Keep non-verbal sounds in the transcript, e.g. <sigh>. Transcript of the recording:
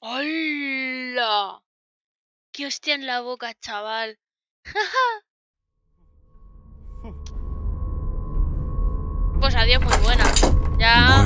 ¡Hola! ¡Qué hostia en la boca, chaval! <laughs> pues adiós, muy buena. Ya.